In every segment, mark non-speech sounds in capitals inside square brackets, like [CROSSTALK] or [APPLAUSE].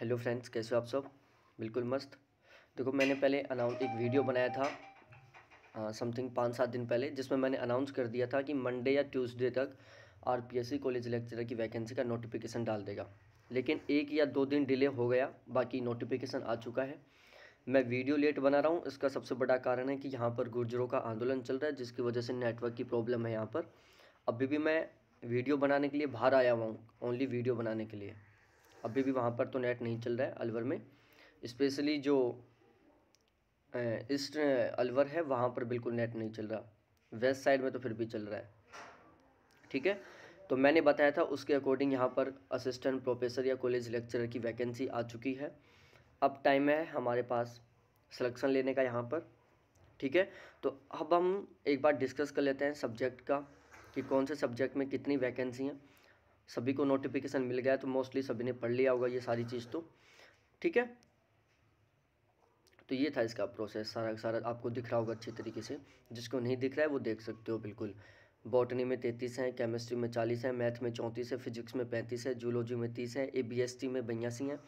hello friends कैसे हो आप सब बिल्कुल मस्त देखो मैंने पहले अनाउंस एक वीडियो बनाया था समथिंग पाँच सात दिन पहले जिसमें मैंने अनाउंस कर दिया था कि मंडे या ट्यूसडे तक आरपीएससी कॉलेज लेक्चरर की वैकेंसी का नोटिफिकेशन डाल देगा लेकिन एक या दो दिन डिले हो गया बाकी नोटिफिकेशन आ चुका है मैं वीडियो लेट बना रहा हूँ इसका सबसे बड़ा कारण है कि यहाँ पर गुर्जरों का आंदोलन चल रहा है जिसकी वजह से नेटवर्क की प्रॉब्लम है यहाँ पर अभी भी मैं वीडियो बनाने के लिए बाहर आया हुआ हूँ ओनली वीडियो बनाने के लिए अभी भी वहाँ पर तो नेट नहीं चल रहा है अलवर में इस्पेशली जो ईस्ट अलवर है वहाँ पर बिल्कुल नेट नहीं चल रहा वेस्ट साइड में तो फिर भी चल रहा है ठीक है तो मैंने बताया था उसके अकॉर्डिंग यहाँ पर असिस्टेंट प्रोफेसर या कॉलेज लेक्चरर की वैकेंसी आ चुकी है अब टाइम है हमारे पास सिलेक्शन लेने का यहाँ पर ठीक है तो अब हम एक बार डिस्कस कर लेते हैं सब्जेक्ट का कि कौन से सब्जेक्ट में कितनी वैकेंसी हैं सभी को नोटिफिकेशन मिल गया तो मोस्टली सभी ने पढ़ लिया होगा ये सारी चीज़ तो ठीक है तो ये था इसका प्रोसेस सारा सारा आपको दिख रहा होगा अच्छी तरीके से जिसको नहीं दिख रहा है वो देख सकते हो बिल्कुल बॉटनी में तैंतीस हैं केमिस्ट्री में चालीस हैं मैथ में चौंतीस है फिजिक्स में पैंतीस है जूलॉजी में तीस है ए बी एस टी में बयासी हैं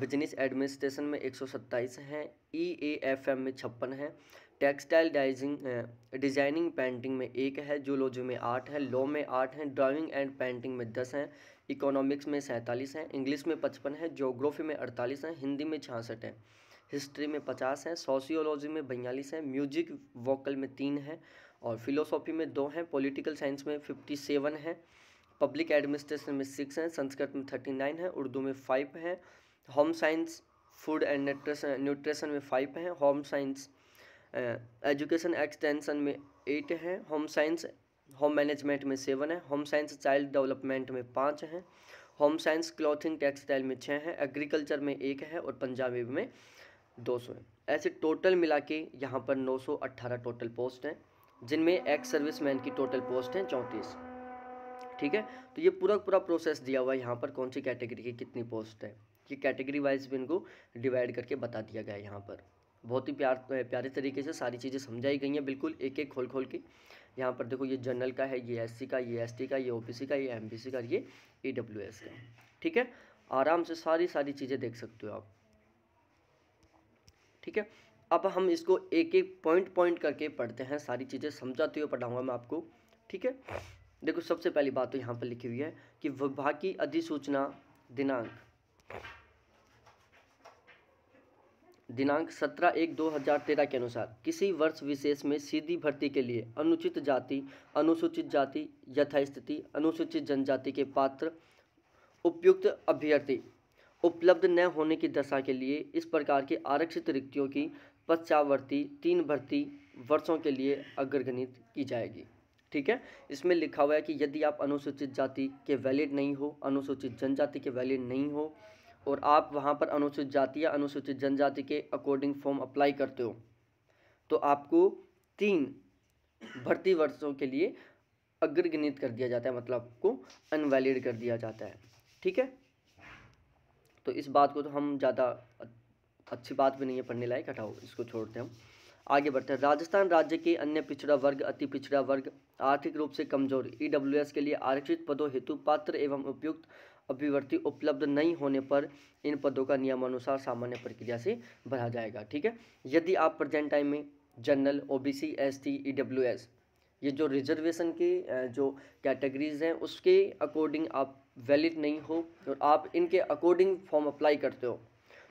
बिजनेस एडमिनिस्ट्रेशन में एक सौ सत्ताईस हैं ई ए एफ एम में छप्पन हैं टेक्सटाइल डाइजिंग डिज़ाइनिंग पेंटिंग में एक है जूलोजी में आठ है लॉ में आठ है ड्राइंग एंड पेंटिंग में दस हैं इकोनॉमिक्स में सैंतालीस हैं इंग्लिश में पचपन है जोग्राफी में अड़तालीस हैं हिंदी में छियासठ हैं हिस्ट्री में पचास हैं सोशियोलॉजी में बयालीस हैं म्यूजिक वोकल में तीन हैं और फिलोसॉफी में दो हैं पॉलिटिकल साइंस में फिफ्टी सेवन हैं पब्लिक एडमिनिस्ट्रेशन में सिक्स हैं संस्कृत में थर्टी नाइन है उर्दू में फाइव हैं home science food and nutrition nutrition में फाइव हैं होम साइंस एजुकेशन एक्सटेंशन में एट है होम साइंस होम मैनेजमेंट में सेवन है होम साइंस चाइल्ड डेवलपमेंट में पाँच हैं होम साइंस क्लॉथिंग टेक्सटाइल में छः हैं एग्रीकल्चर में एक है और पंजाबी में दो सौ है ऐसे टोटल मिला के यहाँ पर नौ सौ अट्ठारह टोटल पोस्ट हैं जिनमें एक्स सर्विस मैन की टोटल पोस्ट हैं चौंतीस ठीक है तो ये पूरा पूरा प्रोसेस दिया हुआ है यहाँ पर कौन सी कैटेगरी की कितनी पोस्ट है ये कैटेगरी वाइज भी इनको डिवाइड करके बता दिया गया है यहाँ पर बहुत ही प्यार प्यारे तरीके से सारी चीज़ें समझाई गई हैं बिल्कुल एक एक खोल खोल के यहाँ पर देखो ये जनरल का है ये एससी का ये एसटी का ये ओबीसी का ये एमबीसी का ये ईडब्ल्यूएस का ठीक है आराम से सारी सारी चीज़ें देख सकते हो आप ठीक है अब हम इसको एक एक पॉइंट पॉइंट करके पढ़ते हैं सारी चीज़ें समझाते हुए पढ़ाऊँगा मैं आपको ठीक है देखो सबसे पहली बात तो यहाँ पर लिखी हुई है कि विभाग की अधिसूचना दिनांक दिनांक 17 एक 2013 के अनुसार किसी वर्ष विशेष में सीधी भर्ती के लिए अनुचित जाति अनुसूचित जाति यथास्थिति अनुसूचित जनजाति के पात्र उपयुक्त अभ्यर्थी उपलब्ध न होने की दशा के लिए इस प्रकार की आरक्षित रिक्तियों की पश्चावर्ती तीन भर्ती वर्षों के लिए अग्रगणित की जाएगी ठीक है इसमें लिखा हुआ है कि यदि आप अनुसूचित जाति के वैलिड नहीं हो अनुसूचित जनजाति के वैलिड नहीं हो और आप वहाँ पर अनुसूचित जाति या अनुसूचित जनजाति के अकॉर्डिंग फॉर्म अप्लाई करते हो तो आपको तीन भर्ती वर्षों के लिए अग्रगणित कर दिया जाता है मतलब आपको अनवैलिड कर दिया जाता है ठीक है तो इस बात को तो हम ज़्यादा अच्छी बात भी नहीं है पढ़ने लायक हटाओ इसको छोड़ते हैं हम आगे बढ़ते हैं राजस्थान राज्य के अन्य पिछड़ा वर्ग अति पिछड़ा वर्ग आर्थिक रूप से कमजोर ई e के लिए आरक्षित पदों हेतु पात्र एवं उपयुक्त अभिवर्ती उपलब्ध नहीं होने पर इन पदों का नियमानुसार सामान्य प्रक्रिया से भरा जाएगा ठीक है यदि आप प्रेजेंट टाइम में general O B C S T E W S ये जो रिजर्वेशन की जो कैटेगरीज हैं उसके अकॉर्डिंग आप वैलिड नहीं हो और आप इनके अकॉर्डिंग फॉर्म अप्लाई करते हो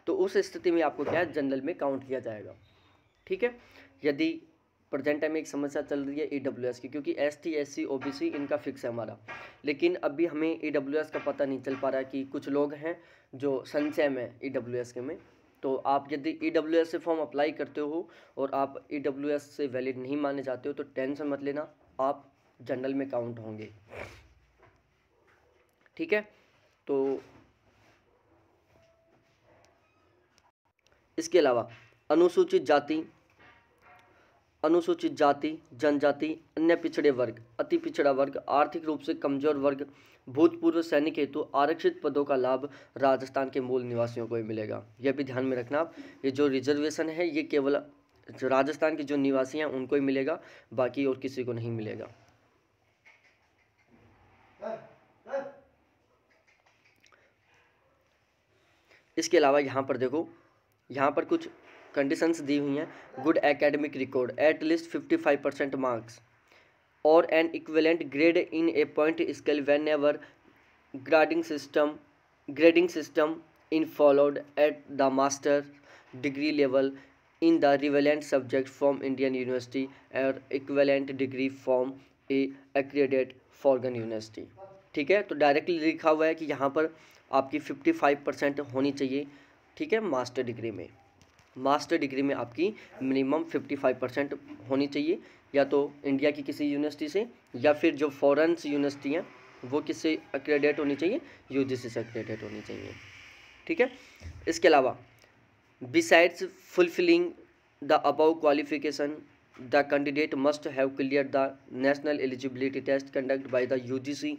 तो उस स्थिति में आपको क्या है जनरल में काउंट किया जाएगा ठीक है यदि प्रेजेंट टाइम में एक समस्या चल रही है ई डब्ल्यू एस की क्योंकि S T S C O B C इनका फिक्स है हमारा लेकिन अभी हमें ई डब्ल्यू एस का पता नहीं चल पा रहा है कि कुछ लोग हैं जो संचय में ई डब्ल्यू एस के में तो आप यदि ई डब्ल्यू एस से फॉर्म अप्लाई करते हो और आप ई डब्ल्यू एस से वैलिड नहीं माने जाते हो तो टेंशन मत लेना आप जनरल में काउंट होंगे ठीक है तो इसके अलावा अनुसूचित जाति अनुसूचित जाति जनजाति अन्य पिछड़े वर्ग अति पिछड़ा वर्ग आर्थिक रूप से कमजोर वर्ग भूतपूर्व सैनिक हेतु आरक्षित पदों का लाभ राजस्थान के मूल निवासियों को ही मिलेगा यह भी ध्यान में रखना आप ये जो रिजर्वेशन है ये केवल जो राजस्थान के जो निवासी हैं उनको ही मिलेगा बाकी और किसी को नहीं मिलेगा इसके अलावा यहाँ पर देखो यहाँ पर कुछ कंडीशंस दी हुई हैं good academic record at least fifty five percent marks और an equivalent grade in a point scale whenever grading system grading system in followed at the master degree level in the relevant subject from Indian university और equivalent degree from a accredited foreign university ठीक है तो directly लिखा हुआ है कि यहाँ पर आपकी फिफ्टी फाइव परसेंट होनी चाहिए ठीक है मास्टर डिग्री में मास्टर डिग्री में आपकी मिनिमम फिफ्टी फाइव परसेंट होनी चाहिए या तो इंडिया की किसी यूनिवर्सिटी से या फिर जो फ़ॉरन यूनिवर्सिटी हैं वो किससे अक्रेडिट होनी चाहिए यू जी सी से अक्रेडिट होनी चाहिए ठीक है इसके अलावा besides fulfilling the above qualification the candidate must have clear the national eligibility test conduct by the U G C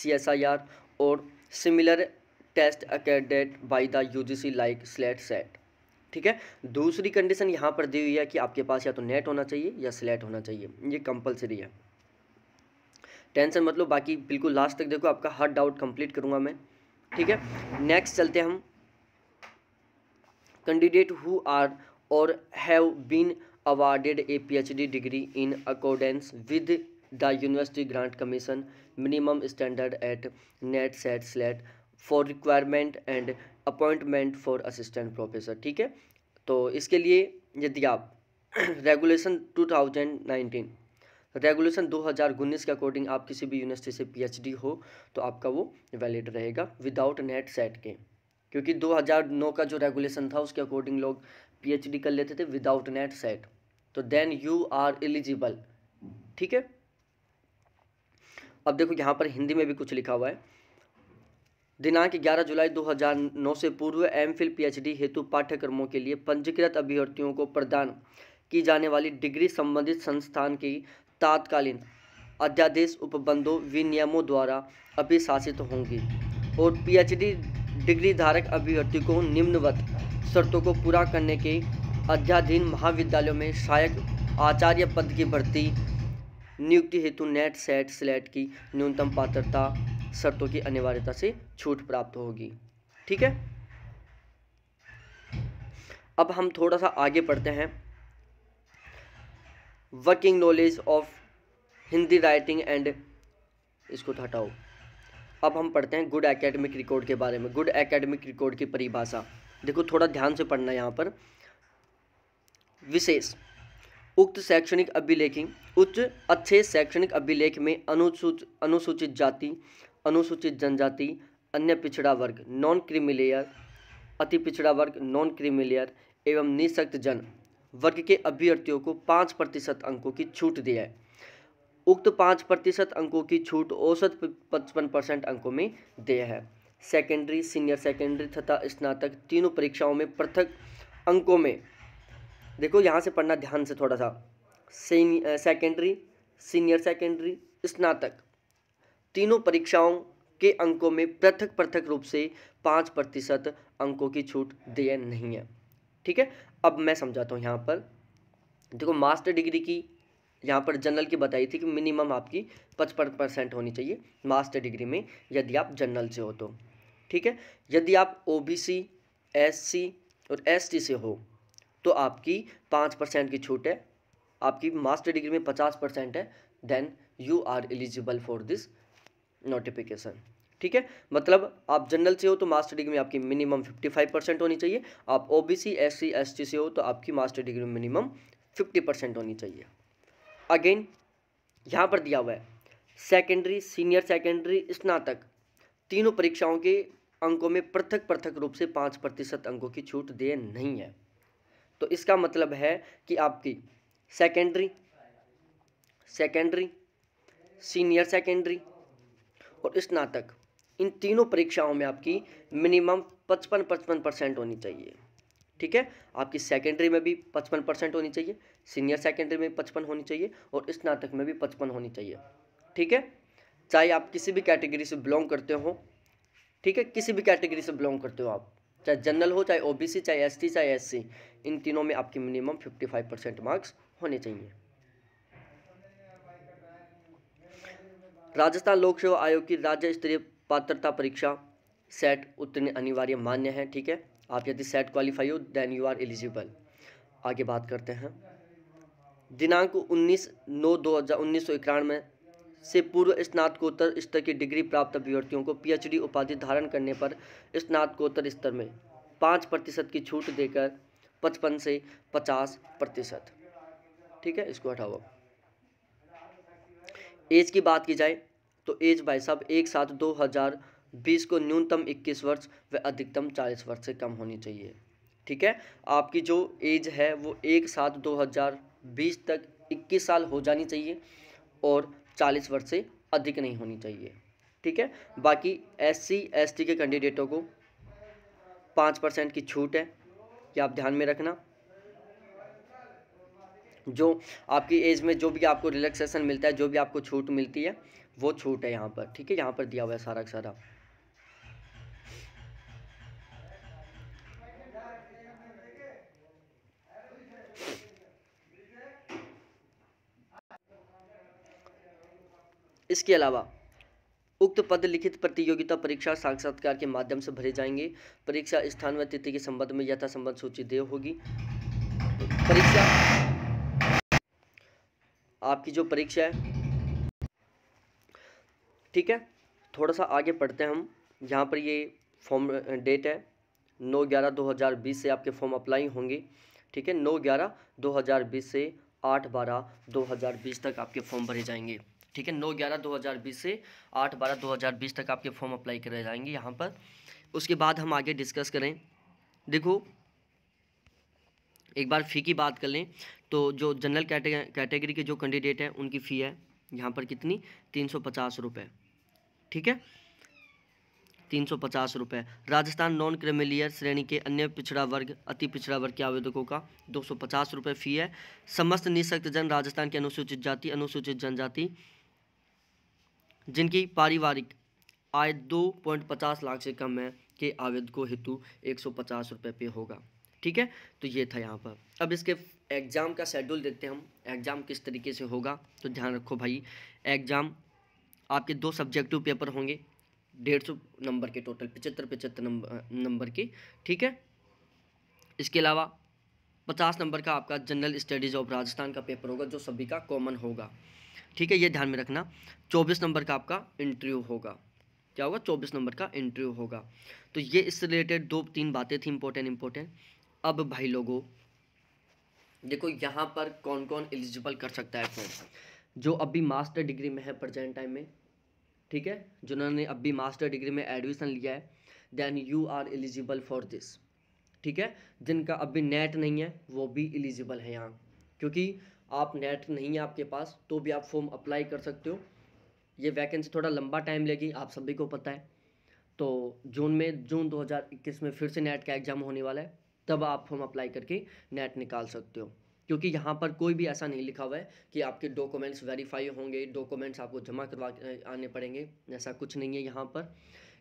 C S I R और similar test accredited by the U G C like SLET SET ठीक है दूसरी condition यहाँ पर दी हुई है कि आपके पास या तो नेट होना चाहिए या स्लेट होना चाहिए ये कंपलसरी है टेंशन मतलब बाकी बिल्कुल लास्ट तक देखो आपका हर डाउट कंप्लीट करूँगा मैं ठीक है नेक्स्ट चलते हम कैंडिडेट हु आर और have been awarded a PhD degree in accordance with the University Grants Commission minimum standard at NET SET SLET for requirement and appointment for assistant professor ठीक है तो इसके लिए यदि आप [CLEARS THROAT] रेगुलेशन 2019 रेगुलेशन 2019 के according आप किसी भी यूनिवर्सिटी से पीएचडी हो तो आपका वो वैलिड रहेगा विदाउट नेट सेट के क्योंकि 2009 का जो रेगुलेशन था उसके अकॉर्डिंग लोग पीएचडी कर लेते थे विदाउट नेट सेट तो देन यू आर एलिजिबल ठीक है अब देखो यहाँ पर हिंदी में भी कुछ लिखा हुआ है दिनांक 11 जुलाई 2009 से पूर्व एम फिल पीएचडी हेतु पाठ्यक्रमों के लिए पंजीकृत अभ्यर्थियों को प्रदान की जाने वाली डिग्री संबंधित संस्थान की तात्कालीन अध्यादेश उपबंधों विनियमों द्वारा अभिशासित होंगी और पीएचडी डिग्री धारक अभ्यर्थी को निम्नवत शर्तों को पूरा करने के अध्याधीन महाविद्यालयों में सहायक आचार्य पद की भर्ती नियुक्ति हेतु नेट सेट स्लेट की न्यूनतम पात्रता शर्तों की अनिवार्यता से छूट प्राप्त होगी ठीक है अब हम थोड़ा सा आगे पढ़ते हैं working knowledge of Hindi writing and इसको हटाओ अब हम पढ़ते हैं गुड एकेडमिक रिकॉर्ड के बारे में गुड एकेडमिक रिकॉर्ड की परिभाषा देखो थोड़ा ध्यान से पढ़ना यहाँ पर विशेष उक्त शैक्षणिक अभिलेख उच्च अच्छे शैक्षणिक अभिलेख में अनुसूचित अनुसूचित जाति अनुसूचित जनजाति अन्य पिछड़ा वर्ग नॉन क्रीमी अति पिछड़ा वर्ग नॉन क्रीमी एवं निशक्त जन वर्ग के अभ्यर्थियों को पाँच प्रतिशत अंकों की छूट दिया है उक्त पाँच प्रतिशत अंकों की छूट औसत पचपन परसेंट अंकों में देय है सेकेंडरी सीनियर सेकेंडरी तथा स्नातक तीनों परीक्षाओं में पृथक अंकों में देखो यहाँ से पढ़ना ध्यान से थोड़ा सा सेकेंडरी सीनियर सेकेंडरी स्नातक तीनों परीक्षाओं के अंकों में पृथक पृथक रूप से पाँच प्रतिशत अंकों की छूट दिए नहीं है ठीक है अब मैं समझाता हूँ यहाँ पर देखो मास्टर डिग्री की यहाँ पर जनरल की बताई थी कि मिनिमम आपकी पचपन परसेंट होनी चाहिए मास्टर डिग्री में यदि आप जनरल से हो तो ठीक है यदि आप ओ बी सी एस सी और एस टी से हो तो आपकी पाँच परसेंट की छूट है आपकी मास्टर डिग्री में पचास परसेंट है then you are eligible for this notification ठीक है मतलब आप जनरल से हो तो मास्टर डिग्री में आपकी मिनिमम फिफ्टी फाइव परसेंट होनी चाहिए आप ओबीसी एससी एसटी से हो तो आपकी मास्टर डिग्री में मिनिमम फिफ्टी परसेंट होनी चाहिए अगेन यहाँ पर दिया हुआ है सेकेंडरी सीनियर सेकेंडरी स्नातक तीनों परीक्षाओं के अंकों में पृथक पृथक रूप से पाँच प्रतिशत अंकों की छूट दे नहीं है तो इसका मतलब है कि आपकी सेकेंडरी सेकेंडरी सीनियर सेकेंडरी और स्नातक इन तीनों परीक्षाओं में आपकी मिनिमम पचपन पचपन परसेंट होनी चाहिए ठीक है आपकी सेकेंडरी में भी पचपन परसेंट होनी चाहिए सीनियर सेकेंडरी में पचपन होनी चाहिए और स्नातक में भी पचपन होनी चाहिए ठीक है चाहे आप किसी भी कैटेगरी से बिलोंग करते हो ठीक है किसी भी कैटेगरी से बिलोंग करते हो आप चाहे जनरल हो चाहे ओबीसी चाहे एसटी चाहे एससी इन तीनों में आपकी minimum fifty five percent marks होने चाहिए राजस्थान लोक सेवा आयोग की राज्य स्तरीय पात्रता परीक्षा सेट उत्तीर्ण अनिवार्य मान्य है ठीक है आप यदि सेट क्वालिफाई हो देन यू आर एलिजिबल आगे बात करते हैं दिनांक 19 नौ दो हज़ार उन्नीस सौ इक्यानवे से पूर्व स्नातकोत्तर स्तर की डिग्री प्राप्त अभ्यर्थियों को पीएचडी उपाधि धारण करने पर स्नातकोत्तर स्तर में पाँच प्रतिशत की छूट देकर पचपन से पचास प्रतिशत ठीक है इसको हटाओ एज की बात की जाए तो एज भाई साहब एक साथ दो हज़ार बीस को न्यूनतम इक्कीस वर्ष व अधिकतम चालीस वर्ष से कम होनी चाहिए ठीक है आपकी जो एज है वो एक साथ दो हज़ार बीस तक इक्कीस साल हो जानी चाहिए और चालीस वर्ष से अधिक नहीं होनी चाहिए ठीक है बाकी एस सी एस टी के कैंडिडेटों को पाँच परसेंट की छूट है ये आप ध्यान में रखना जो आपकी एज में जो भी आपको रिलैक्सेशन मिलता है जो भी आपको छूट मिलती है वो छूट है यहाँ पर ठीक है यहाँ पर दिया हुआ है सारा का सारा इसके अलावा उक्त पद लिखित प्रतियोगिता परीक्षा साक्षात्कार के माध्यम से भरे जाएंगे परीक्षा स्थान व तिथि के संबंध में यथा संबंध सूची देय होगी परीक्षा आपकी जो परीक्षा है ठीक है थोड़ा सा आगे पढ़ते हैं हम यहाँ पर ये फॉर्म डेट है नौ ग्यारह दो हज़ार बीस से आपके फॉर्म अप्लाई होंगे ठीक है नौ ग्यारह दो हज़ार बीस से आठ बारह दो हज़ार बीस तक आपके फॉर्म भरे जाएंगे ठीक है नौ ग्यारह दो हज़ार बीस से आठ बारह दो हज़ार बीस तक आपके फॉर्म अप्लाई करे जाएंगे यहाँ पर उसके बाद हम आगे डिस्कस करें देखो एक बार फ़ी की बात कर लें तो जो जनरल कैटेगरी के जो कैटेगरी के जो कैंडिडेट हैं उनकी फ़ी है यहाँ पर कितनी तीन सौ पचास रुपये ठीक है तीन सौ पचास रुपये राजस्थान नॉन क्रिमिलियर श्रेणी के अन्य पिछड़ा वर्ग अति पिछड़ा वर्ग के आवेदकों का दो सौ पचास रुपये फ़ी है समस्त निःशक्त जन राजस्थान के अनुसूचित जाति अनुसूचित जनजाति जिनकी पारिवारिक आय दो पॉइंट पचास लाख से कम है के आवेदकों हेतु एक सौ पचास रुपये पे होगा ठीक है तो ये था यहाँ पर अब इसके एग्ज़ाम का शेड्यूल देखते हैं हम एग्ज़ाम किस तरीके से होगा तो ध्यान रखो भाई एग्ज़ाम आपके दो सब्जेक्टिव पेपर होंगे डेढ़ सौ नंबर के टोटल पचहत्तर पचहत्तर नंबर नंबर के ठीक है इसके अलावा पचास नंबर का आपका जनरल स्टडीज़ ऑफ राजस्थान का पेपर होगा जो सभी का कॉमन होगा ठीक है ये ध्यान में रखना चौबीस नंबर का आपका इंटरव्यू होगा क्या होगा चौबीस नंबर का इंटरव्यू होगा तो ये इससे रिलेटेड दो तीन बातें थी इम्पोर्टेंट इम्पोर्टेंट अब भाई लोगों देखो यहाँ पर कौन कौन एलिजिबल कर सकता है फॉर्म जो अभी मास्टर डिग्री में है प्रजेंट टाइम में ठीक है जिन्होंने अभी मास्टर डिग्री में एडमिशन लिया है then you are eligible for this ठीक है जिनका अभी नेट नहीं है वो भी एलिजिबल है यहाँ क्योंकि आप नेट नहीं है आपके पास तो भी आप फॉर्म अप्लाई कर सकते हो ये वैकेंसी थोड़ा लंबा टाइम लेगी आप सभी को पता है तो जून में जून 2021 में फिर से नेट का एग्ज़ाम होने वाला है तब आप फॉर्म अप्लाई करके नेट निकाल सकते हो क्योंकि यहाँ पर कोई भी ऐसा नहीं लिखा हुआ है कि आपके डॉक्यूमेंट्स वेरीफाई होंगे डॉक्यूमेंट्स आपको जमा करवा आने पड़ेंगे ऐसा कुछ नहीं है यहाँ पर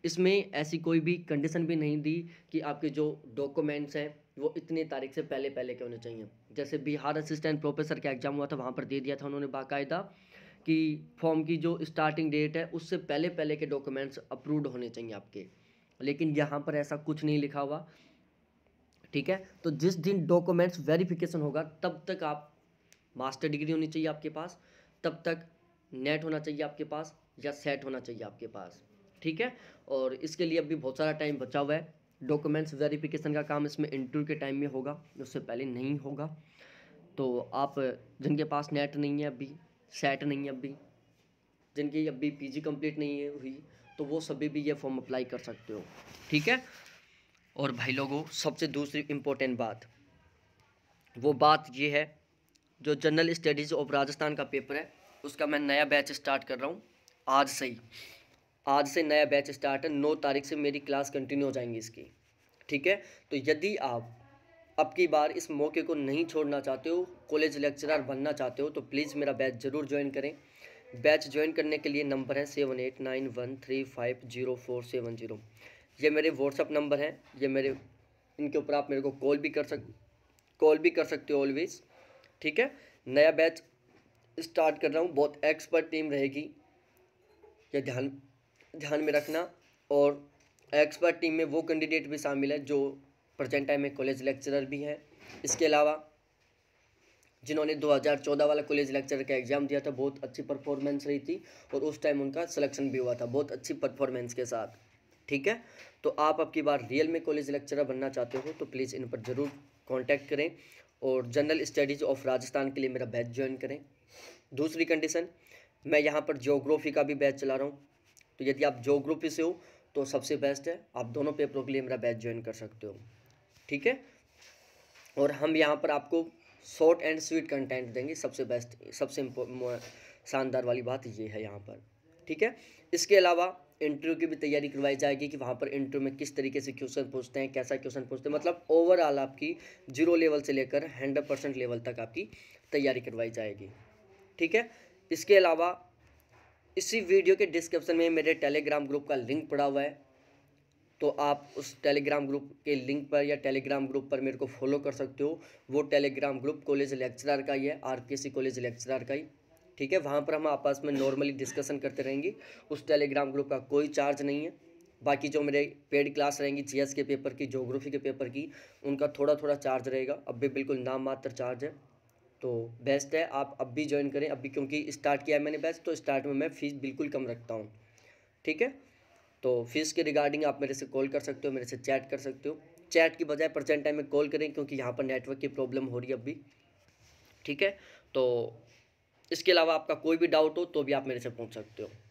इसमें ऐसी कोई भी कंडीशन भी नहीं दी कि आपके जो डॉक्यूमेंट्स हैं वो इतनी तारीख से पहले पहले के होने चाहिए जैसे बिहार असिस्टेंट प्रोफेसर का एग्ज़ाम हुआ था वहाँ पर दे दिया था उन्होंने बाकायदा कि फॉर्म की जो स्टार्टिंग डेट है उससे पहले पहले के डॉक्यूमेंट्स अप्रूव्ड होने चाहिए आपके लेकिन यहाँ पर ऐसा कुछ नहीं लिखा हुआ ठीक है तो जिस दिन डॉक्यूमेंट्स वेरिफिकेशन होगा तब तक आप मास्टर डिग्री होनी चाहिए आपके पास तब तक नेट होना चाहिए आपके पास या सेट होना चाहिए आपके पास ठीक है और इसके लिए अभी बहुत सारा टाइम बचा हुआ है डॉक्यूमेंट्स वेरिफिकेशन का काम इसमें इंटरव्यू के टाइम में होगा उससे पहले नहीं होगा तो आप जिनके पास नेट नहीं है अभी सेट नहीं है अभी जिनकी अभी पीजी कंप्लीट नहीं है हुई तो वो सभी भी ये फॉर्म अप्लाई कर सकते हो ठीक है और भाई लोगों सबसे दूसरी इम्पोर्टेंट बात वो बात ये है जो जनरल स्टडीज़ ऑफ राजस्थान का पेपर है उसका मैं नया बैच स्टार्ट कर रहा हूँ आज से ही आज से नया बैच स्टार्ट है नौ तारीख से मेरी क्लास कंटिन्यू हो जाएंगी इसकी ठीक है तो यदि आप अब की बार इस मौके को नहीं छोड़ना चाहते हो कॉलेज लेक्चरर बनना चाहते हो तो प्लीज़ मेरा बैच ज़रूर ज्वाइन करें बैच ज्वाइन करने के लिए नंबर है seven eight nine one three five zero four seven zero ये मेरे व्हाट्सअप नंबर हैं ये मेरे इनके ऊपर आप मेरे को कॉल भी कर सक कॉल भी कर सकते हो ऑलवेज ठीक है नया बैच स्टार्ट कर रहा हूँ बहुत एक्सपर्ट टीम रहेगी यह ध्यान ध्यान में रखना और एक्सपर्ट टीम में वो कैंडिडेट भी शामिल है जो प्रजेंट टाइम में कॉलेज लेक्चरर भी हैं इसके अलावा जिन्होंने 2014 वाला कॉलेज लेक्चर का एग्ज़ाम दिया था बहुत अच्छी परफॉर्मेंस रही थी और उस टाइम उनका सिलेक्शन भी हुआ था बहुत अच्छी परफॉर्मेंस के साथ ठीक है तो आप आपकी बार रियल में कॉलेज लेक्चरर बनना चाहते हो तो प्लीज़ इन पर ज़रूर कॉन्टैक्ट करें और जनरल स्टडीज़ ऑफ राजस्थान के लिए मेरा बैच ज्वाइन करें दूसरी कंडीशन मैं यहाँ पर जोग्राफ़ी का भी बैच चला रहा हूँ तो यदि आप जोग्राफ़ी से हो तो सबसे बेस्ट है आप दोनों पेपरों के लिए मेरा बैच ज्वाइन कर सकते हो ठीक है और हम यहाँ पर आपको शॉर्ट एंड स्वीट कंटेंट देंगे सबसे बेस्ट सबसे शानदार वाली बात ये है यहाँ पर ठीक है इसके अलावा इंटरव्यू की भी तैयारी करवाई जाएगी कि वहाँ पर इंटरव्यू में किस तरीके से क्वेश्चन पूछते हैं कैसा क्वेश्चन पूछते हैं मतलब ओवरऑल आपकी जीरो लेवल से लेकर हंड्रेड परसेंट लेवल तक आपकी तैयारी करवाई जाएगी ठीक है इसके अलावा इसी वीडियो के डिस्क्रिप्शन में मेरे टेलीग्राम ग्रुप का लिंक पड़ा हुआ है तो आप उस टेलीग्राम ग्रुप के लिंक पर या टेलीग्राम ग्रुप पर मेरे को फॉलो कर सकते हो वो टेलीग्राम ग्रुप कॉलेज लेक्चरार का ही है आर कॉलेज लेक्चरार का ही ठीक है वहाँ पर हम आपस में नॉर्मली डिस्कशन करते रहेंगे उस टेलीग्राम ग्रुप का कोई चार्ज नहीं है बाकी जो मेरे पेड क्लास रहेंगी जीएस के पेपर की जोग्राफी के पेपर की उनका थोड़ा थोड़ा चार्ज रहेगा अब भी बिल्कुल नाम मात्र चार्ज है तो बेस्ट है आप अब भी ज्वाइन करें अभी क्योंकि स्टार्ट किया है मैंने बेस्ट तो स्टार्ट में मैं फ़ीस बिल्कुल कम रखता हूँ ठीक है तो फीस के रिगार्डिंग आप मेरे से कॉल कर सकते हो मेरे से चैट कर सकते हो चैट की बजाय प्रजेंट टाइम में कॉल करें क्योंकि यहाँ पर नेटवर्क की प्रॉब्लम हो रही है अभी ठीक है तो इसके अलावा आपका कोई भी डाउट हो तो भी आप मेरे से पूछ सकते हो